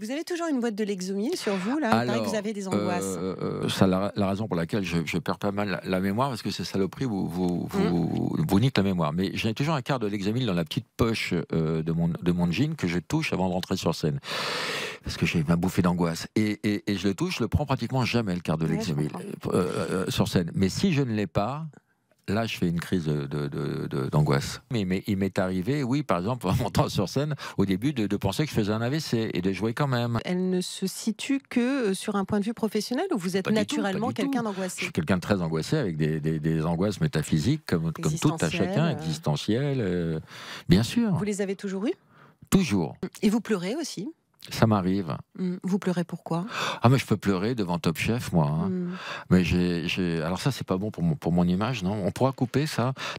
Vous avez toujours une boîte de Lexomil sur vous, là Alors, que vous avez des euh, angoisses. Euh, ça, la, raison pour laquelle je, perds pas mal la, mémoire, parce que ces saloperies vous, vous, mm. vous, la mémoire. Mais j'ai toujours un quart de Lexomil dans la petite poche euh, de, mon, de mon jean que je touche avant de rentrer sur scène. Parce que j'ai ma bouffée d'angoisse. Et, et, je le touche, je le prends pratiquement jamais, le quart de Lexomil, euh, sur scène. Mais si je ne l'ai pas, là, je fais une crise d'angoisse. De, de, mais, mais, il m'est arrivé, oui, par exemple, en montant sur scène, au début, de, penser que je faisais un AVC et de jouer quand même. Elle ne se situe que euh, sur un point de vue professionnel ou vous êtes naturellement quelqu'un d'angoissé Je suis quelqu'un de très angoissé avec des, des, angoisses métaphysiques, comme, comme tout à chacun, existentielles, euh. Euh. bien sûr. Vous les avez toujours eues Toujours. Et vous pleurez aussi ça m'arrive. Hmm. Vous pleurez pourquoi Ah mais je peux pleurer devant Top Chef moi. Hein. Hmm. j'ai alors ça c'est pas bon pour mon, pour mon image non. On pourra couper ça.